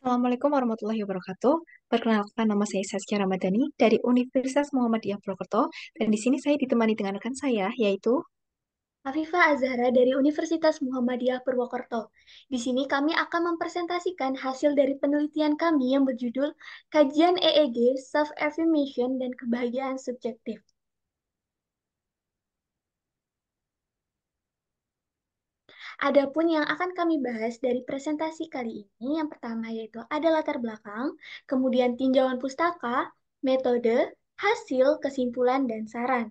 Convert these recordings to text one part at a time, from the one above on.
Assalamualaikum warahmatullahi wabarakatuh. Perkenalkan nama saya Saskia Ramadhani dari Universitas Muhammadiyah Purwokerto dan di sini saya ditemani dengan rekan saya yaitu Afifa Azhara dari Universitas Muhammadiyah Purwokerto. Di sini kami akan mempresentasikan hasil dari penelitian kami yang berjudul Kajian EEG, Self-Affirmation, dan Kebahagiaan Subjektif. Adapun yang akan kami bahas dari presentasi kali ini, yang pertama yaitu ada latar belakang, kemudian tinjauan pustaka, metode, hasil, kesimpulan, dan saran.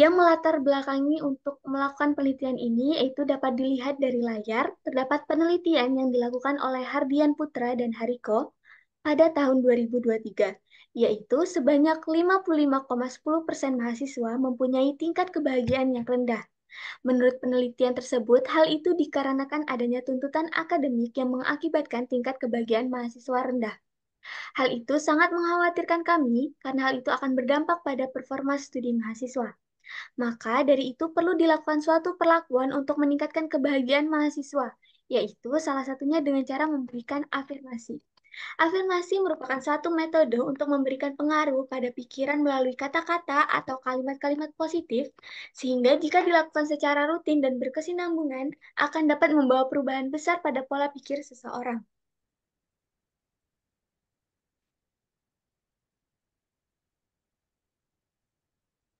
Yang melatar belakangi untuk melakukan penelitian ini yaitu dapat dilihat dari layar, terdapat penelitian yang dilakukan oleh Hardian Putra dan Hariko pada tahun 2023 yaitu sebanyak 55,10% mahasiswa mempunyai tingkat kebahagiaan yang rendah. Menurut penelitian tersebut, hal itu dikarenakan adanya tuntutan akademik yang mengakibatkan tingkat kebahagiaan mahasiswa rendah. Hal itu sangat mengkhawatirkan kami karena hal itu akan berdampak pada performa studi mahasiswa. Maka dari itu perlu dilakukan suatu perlakuan untuk meningkatkan kebahagiaan mahasiswa, yaitu salah satunya dengan cara memberikan afirmasi. Afirmasi merupakan satu metode untuk memberikan pengaruh pada pikiran melalui kata-kata atau kalimat-kalimat positif, sehingga jika dilakukan secara rutin dan berkesinambungan, akan dapat membawa perubahan besar pada pola pikir seseorang.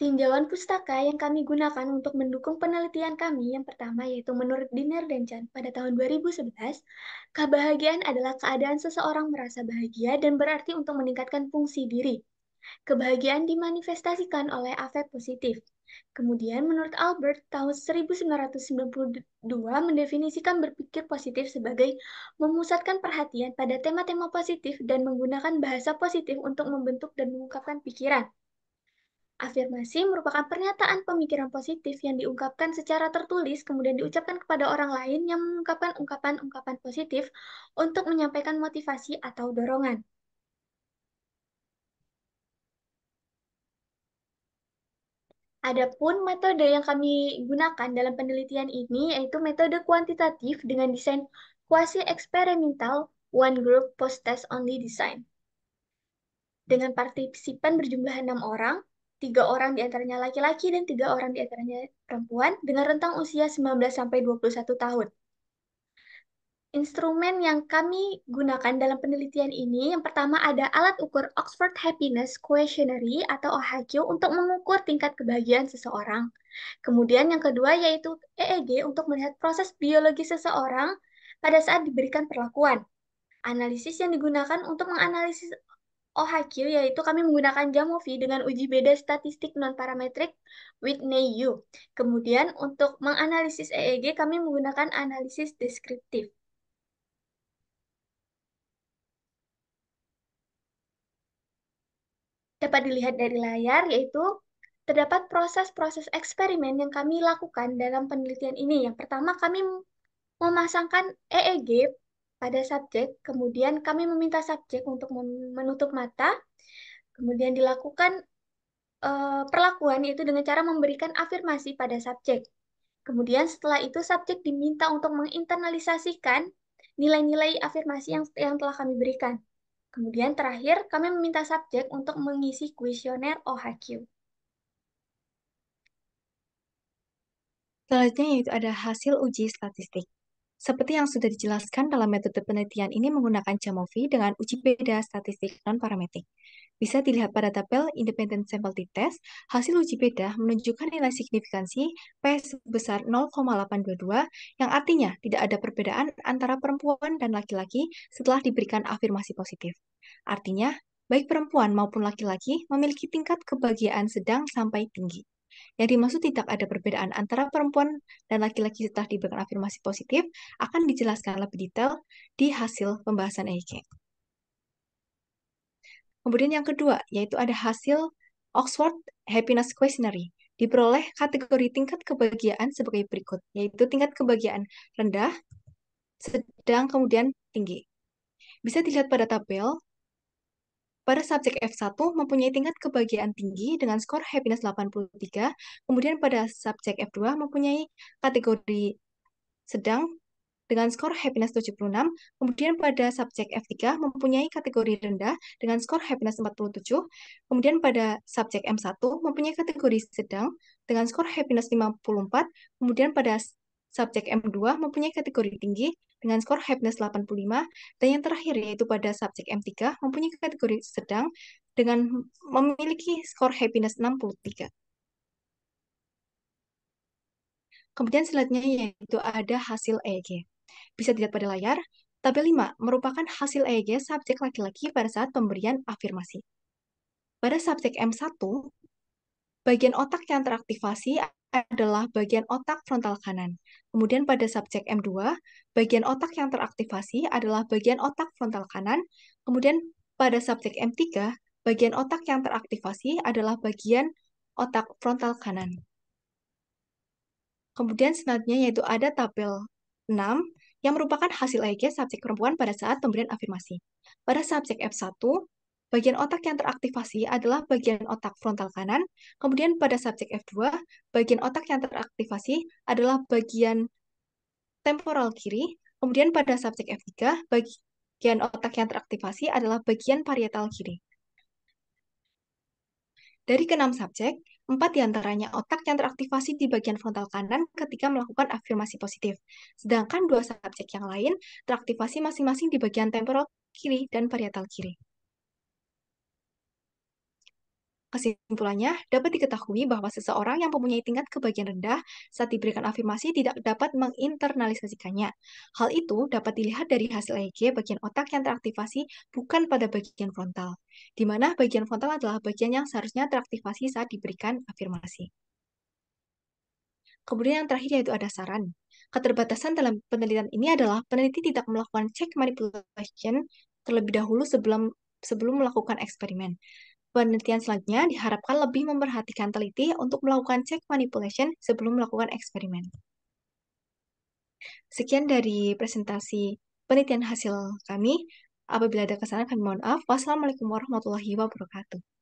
Tinjauan pustaka yang kami gunakan untuk mendukung penelitian kami yang pertama yaitu menurut Diner dan Chan pada tahun 2011, kebahagiaan adalah keadaan seseorang merasa bahagia dan berarti untuk meningkatkan fungsi diri. Kebahagiaan dimanifestasikan oleh afek positif. Kemudian menurut Albert tahun 1992 mendefinisikan berpikir positif sebagai memusatkan perhatian pada tema-tema positif dan menggunakan bahasa positif untuk membentuk dan mengungkapkan pikiran. Afirmasi merupakan pernyataan pemikiran positif yang diungkapkan secara tertulis kemudian diucapkan kepada orang lain yang mengungkapkan ungkapan-ungkapan positif untuk menyampaikan motivasi atau dorongan. Adapun metode yang kami gunakan dalam penelitian ini yaitu metode kuantitatif dengan desain quasi eksperimental one group post test only design. Dengan partisipan berjumlah enam orang, tiga orang antaranya laki-laki dan tiga orang di antaranya perempuan dengan rentang usia 19-21 tahun. Instrumen yang kami gunakan dalam penelitian ini, yang pertama ada alat ukur Oxford Happiness Questionary atau OHQ untuk mengukur tingkat kebahagiaan seseorang. Kemudian yang kedua yaitu EEG untuk melihat proses biologi seseorang pada saat diberikan perlakuan. Analisis yang digunakan untuk menganalisis Oh OHQ yaitu kami menggunakan Jamovi dengan uji beda statistik non-parametrik with u Kemudian untuk menganalisis EEG kami menggunakan analisis deskriptif. Dapat dilihat dari layar yaitu terdapat proses-proses eksperimen yang kami lakukan dalam penelitian ini. Yang pertama kami memasangkan EEG pada subjek, kemudian kami meminta subjek untuk menutup mata, kemudian dilakukan uh, perlakuan itu dengan cara memberikan afirmasi pada subjek. Kemudian setelah itu subjek diminta untuk menginternalisasikan nilai-nilai afirmasi yang, yang telah kami berikan. Kemudian terakhir, kami meminta subjek untuk mengisi kuesioner OHQ. Selanjutnya yaitu ada hasil uji statistik. Seperti yang sudah dijelaskan dalam metode penelitian ini menggunakan CAMOVI dengan uji beda statistik non-parametrik. Bisa dilihat pada tabel independent sample t test, hasil uji beda menunjukkan nilai signifikansi P sebesar 0,822 yang artinya tidak ada perbedaan antara perempuan dan laki-laki setelah diberikan afirmasi positif. Artinya, baik perempuan maupun laki-laki memiliki tingkat kebahagiaan sedang sampai tinggi. Yang dimaksud tidak ada perbedaan antara perempuan dan laki-laki setelah diberikan afirmasi positif akan dijelaskan lebih detail di hasil pembahasan EIK. Kemudian yang kedua, yaitu ada hasil Oxford Happiness Questionary diperoleh kategori tingkat kebahagiaan sebagai berikut, yaitu tingkat kebahagiaan rendah, sedang, kemudian tinggi. Bisa dilihat pada tabel, pada subjek F1 mempunyai tingkat kebahagiaan tinggi dengan skor happiness 83, kemudian pada subjek F2 mempunyai kategori sedang dengan skor happiness 76, kemudian pada subjek F3 mempunyai kategori rendah dengan skor happiness 47, kemudian pada subjek M1 mempunyai kategori sedang dengan skor happiness 54, kemudian pada subjek M2 mempunyai kategori tinggi dengan skor Happiness 85, dan yang terakhir yaitu pada subjek M3 mempunyai kategori sedang dengan memiliki skor Happiness 63. Kemudian selanjutnya yaitu ada hasil EEG. Bisa dilihat pada layar, tabel 5 merupakan hasil EEG subjek laki-laki pada saat pemberian afirmasi. Pada subjek M1, bagian otak yang teraktivasi adalah bagian otak frontal kanan. Kemudian pada subjek M2, bagian otak yang teraktivasi adalah bagian otak frontal kanan. Kemudian pada subjek M3, bagian otak yang teraktivasi adalah bagian otak frontal kanan. Kemudian selanjutnya yaitu ada tabel 6 yang merupakan hasil EEG subjek perempuan pada saat pemberian afirmasi. Pada subjek F1, Bagian otak yang teraktivasi adalah bagian otak frontal kanan, kemudian pada subjek F2, bagian otak yang teraktivasi adalah bagian temporal kiri, kemudian pada subjek F3, bagian otak yang teraktivasi adalah bagian parietal kiri. Dari keenam subjek, empat diantaranya otak yang teraktivasi di bagian frontal kanan ketika melakukan afirmasi positif, sedangkan dua subjek yang lain teraktivasi masing-masing di bagian temporal kiri dan parietal kiri. Kesimpulannya, dapat diketahui bahwa seseorang yang mempunyai tingkat kebahagiaan rendah saat diberikan afirmasi tidak dapat menginternalisasikannya. Hal itu dapat dilihat dari hasil EEG bagian otak yang teraktivasi bukan pada bagian frontal, di mana bagian frontal adalah bagian yang seharusnya teraktivasi saat diberikan afirmasi. Kemudian yang terakhir yaitu ada saran. Keterbatasan dalam penelitian ini adalah peneliti tidak melakukan check manipulation terlebih dahulu sebelum sebelum melakukan eksperimen. Penelitian selanjutnya diharapkan lebih memperhatikan teliti untuk melakukan cek manipulation sebelum melakukan eksperimen. Sekian dari presentasi penelitian hasil kami. Apabila ada kesalahan kami mohon maaf. Wassalamualaikum warahmatullahi wabarakatuh.